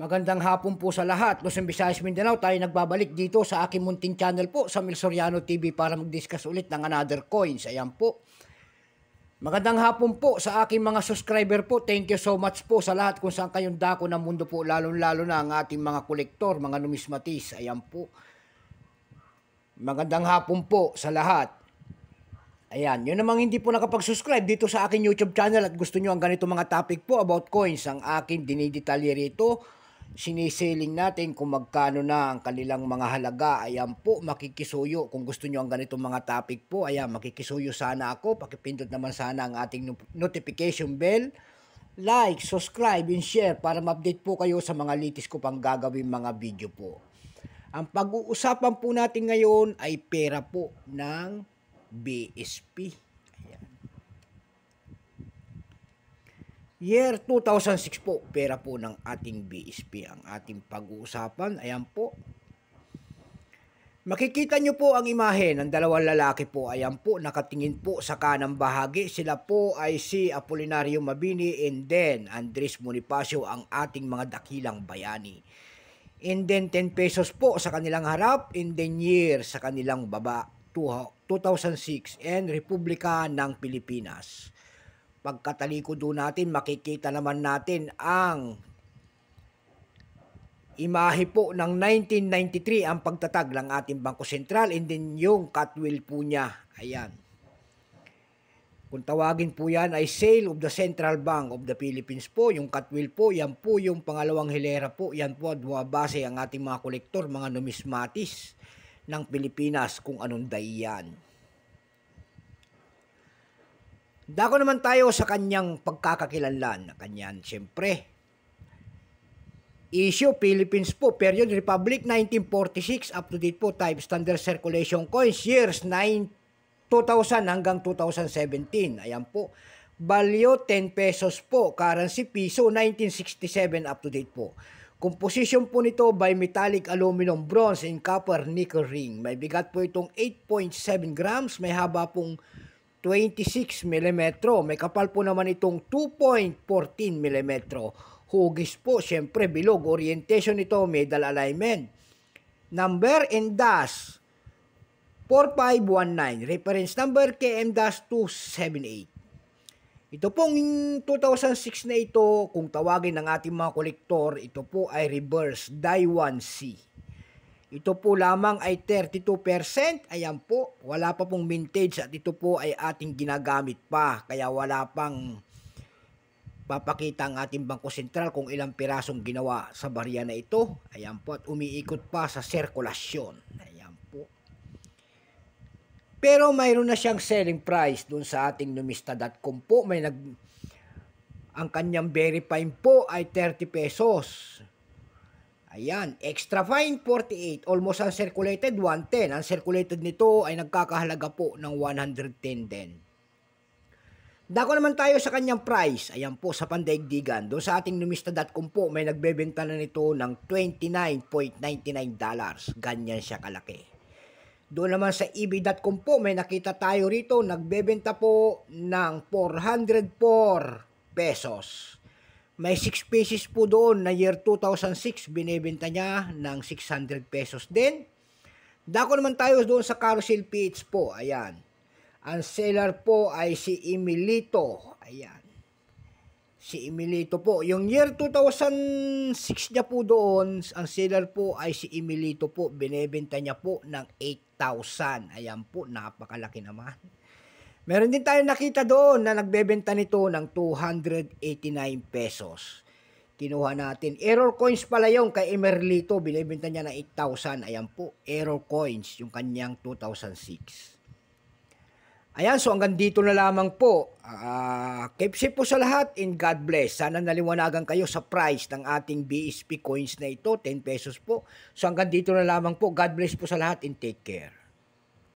Magandang hapon po sa lahat. Luzon, Visayas, Mindanao, tayo nagbabalik dito sa aking munting channel po sa Milsoriano TV para mag-discuss ulit ng another coins. Ayan po. Magandang hapon po sa aking mga subscriber po. Thank you so much po sa lahat kung saan kayong dako ng mundo po, lalong-lalo na ang ating mga kolektor, mga numismatis. Ayan po. Magandang hapon po sa lahat. Ayan, yun namang hindi po nakapag-subscribe dito sa akin YouTube channel at gusto nyo ang ganito mga topic po about coins, ang akin dinidetalye rito siniseling natin kung magkano na ang kanilang mga halaga. Ayan po, makikisuyo. Kung gusto nyo ang ganitong mga topic po, ayan, makikisuyo sana ako. Pakipindot naman sana ang ating notification bell. Like, subscribe, and share para ma-update po kayo sa mga latest ko pang gagawin mga video po. Ang pag-uusapan po natin ngayon ay pera po ng BSP. Year 2006 po, pera po ng ating BSP. Ang ating pag-uusapan, ayan po. Makikita nyo po ang imahe ng dalawang lalaki po. Ayan po, nakatingin po sa kanang bahagi. Sila po ay si Apolinario Mabini and then Andres Bonifacio, ang ating mga dakilang bayani. And then 10 pesos po sa kanilang harap and then year sa kanilang baba. 2006 and Republika ng Pilipinas pagkatalikod doon natin, makikita naman natin ang imahe po ng 1993 ang pagtatag ng ating Bangko Sentral and then yung cutwheel po niya. Ayan. Kung tawagin po yan ay sale of the Central Bank of the Philippines po. Yung cutwheel po, yan po yung pangalawang hilera po. Yan po at base ang ating mga kolektor, mga numismatis ng Pilipinas kung anong day yan. Dako naman tayo sa kanyang pagkakakilanlan. Kanyan, siyempre. Issue Philippines po, period Republic 1946, up to date po, type standard circulation coins, years 9, 2000 hanggang 2017. Ayan po. Balyo, 10 pesos po, currency piso 1967 up to date po. Composition po nito by metallic aluminum bronze and copper nickel ring. May bigat po itong 8.7 grams, may haba pong 26 mm. May kapal po naman itong 2.14 mm. Hugis po, syempre bilog. Orientation nito, medal alignment. Number and dash 4519. Reference number KM-278. Ito pong 2006 na ito, kung tawagin ng ating mga kolektor, ito po ay reverse die 1 C. Ito po lamang ay 32%. Ayan po, wala pa pong vintage at ito po ay ating ginagamit pa. Kaya wala pang papakita ang ating Bangko Sentral kung ilang pirasong ginawa sa barya na ito. Ayan po, at umiikot pa sa sirkulasyon. Ayan po. Pero mayroon na siyang selling price dun sa ating numista.com po. May nag... Ang kanyang verifying po ay 30 pesos. Ayan, extra fine 48, almost uncirculated 110. Ang circulated nito ay nagkakahalaga po ng 110 din. Dako naman tayo sa kanyang price. Ayan po sa pandaigdigan. Doon sa ating numista.com po may nagbebenta na nito ng 29.99 dollars. Ganyan siya kalaki. Doon naman sa ebay.com po may nakita tayo rito nagbebenta po ng 404 pesos. May 6 pieces po doon na year 2006, binibenta niya ng 600 pesos din. Dako naman tayo doon sa Carousel PH po, ayan. Ang seller po ay si Emilito, ayan. Si Emilito po. Yung year 2006 niya po doon, ang seller po ay si Emilito po. Binebenta niya po ng 8,000. Ayan po, napakalaki naman. Meron din tayong nakita doon na nagbebenta nito ng 289 pesos. Kinuha natin. Error coins pala yung kay Emerlito. Binibenta niya na 8,000. Ayan po. Error coins. Yung kanyang 2006. Ayan. So hanggang dito na lamang po. Uh, keep safe po sa lahat and God bless. Sana naliwanagan kayo sa price ng ating BSP coins na ito. 10 pesos po. So hanggang dito na lamang po. God bless po sa lahat and take care.